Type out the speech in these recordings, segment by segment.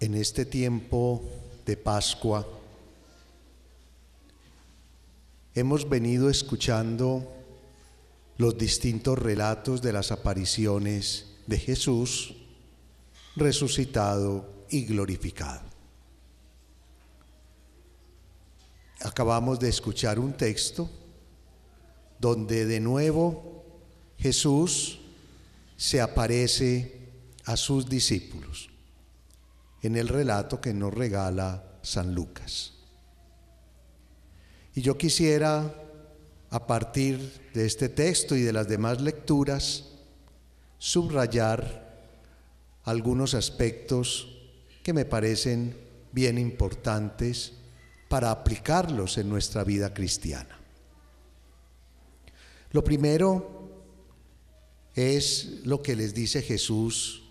en este tiempo de Pascua hemos venido escuchando los distintos relatos de las apariciones de Jesús resucitado y glorificado. Acabamos de escuchar un texto donde de nuevo Jesús se aparece a sus discípulos en el relato que nos regala San Lucas. Y yo quisiera, a partir de este texto y de las demás lecturas, subrayar algunos aspectos que me parecen bien importantes para aplicarlos en nuestra vida cristiana. Lo primero es lo que les dice Jesús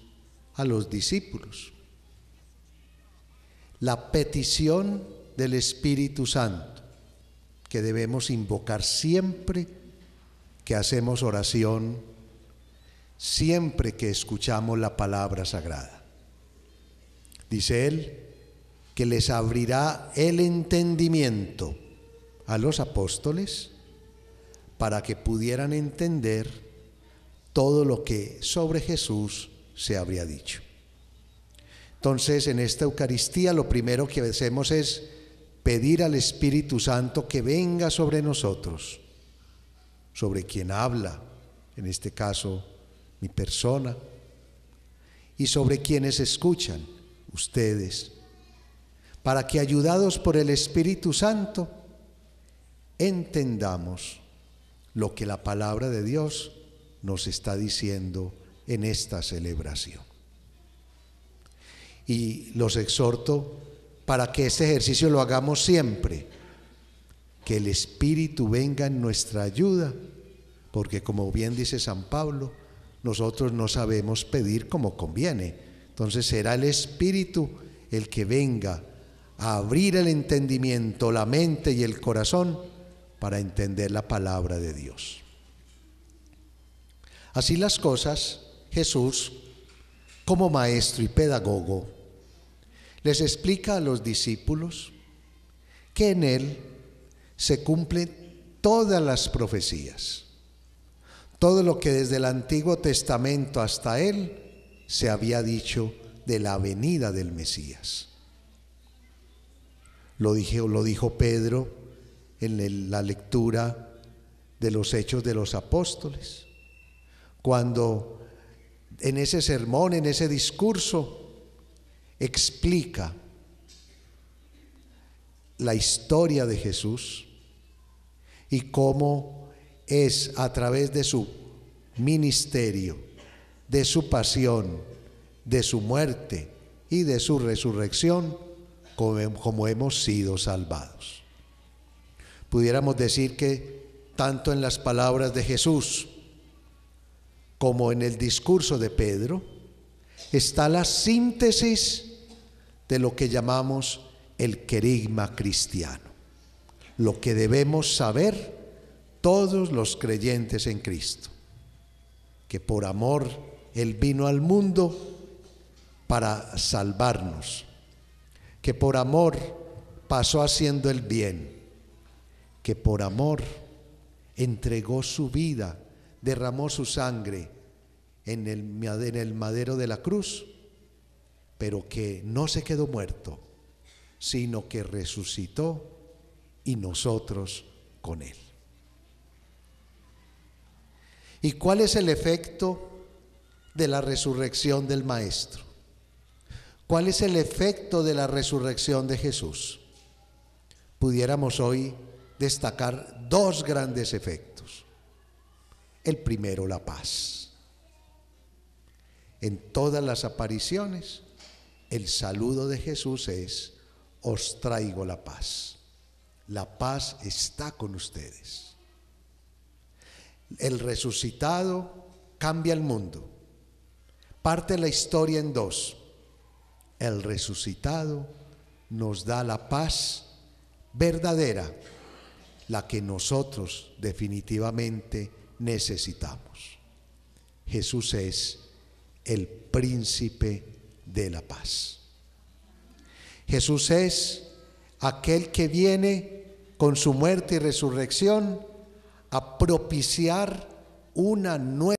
a los discípulos la petición del Espíritu Santo, que debemos invocar siempre que hacemos oración, siempre que escuchamos la palabra sagrada. Dice él que les abrirá el entendimiento a los apóstoles para que pudieran entender todo lo que sobre Jesús se habría dicho. Entonces, en esta Eucaristía lo primero que hacemos es pedir al Espíritu Santo que venga sobre nosotros, sobre quien habla, en este caso mi persona, y sobre quienes escuchan, ustedes, para que ayudados por el Espíritu Santo entendamos lo que la palabra de Dios nos está diciendo en esta celebración. Y los exhorto para que este ejercicio lo hagamos siempre. Que el Espíritu venga en nuestra ayuda, porque como bien dice San Pablo, nosotros no sabemos pedir como conviene. Entonces será el Espíritu el que venga a abrir el entendimiento, la mente y el corazón para entender la palabra de Dios. Así las cosas, Jesús, como maestro y pedagogo, les explica a los discípulos que en Él se cumplen todas las profecías, todo lo que desde el Antiguo Testamento hasta Él se había dicho de la venida del Mesías. Lo, lo dijo Pedro en la lectura de los Hechos de los Apóstoles, cuando en ese sermón, en ese discurso, explica la historia de Jesús y cómo es a través de su ministerio, de su pasión, de su muerte y de su resurrección, como, hemos sido salvados. Pudiéramos decir que tanto en las palabras de Jesús como en el discurso de Pedro está la síntesis de lo que llamamos el querigma cristiano, lo que debemos saber todos los creyentes en Cristo, que por amor Él vino al mundo para salvarnos, que por amor pasó haciendo el bien, que por amor entregó su vida, derramó su sangre en el, en el madero de la cruz pero que no se quedó muerto, sino que resucitó y nosotros con él. ¿Y cuál es el efecto de la resurrección del Maestro? ¿Cuál es el efecto de la resurrección de Jesús? Pudiéramos hoy destacar dos grandes efectos. El primero, la paz. En todas las apariciones, el saludo de Jesús es, os traigo la paz. La paz está con ustedes. El resucitado cambia el mundo. Parte la historia en dos. El resucitado nos da la paz verdadera, la que nosotros definitivamente necesitamos. Jesús es el príncipe de la paz. Jesús es aquel que viene con su muerte y resurrección a propiciar una nueva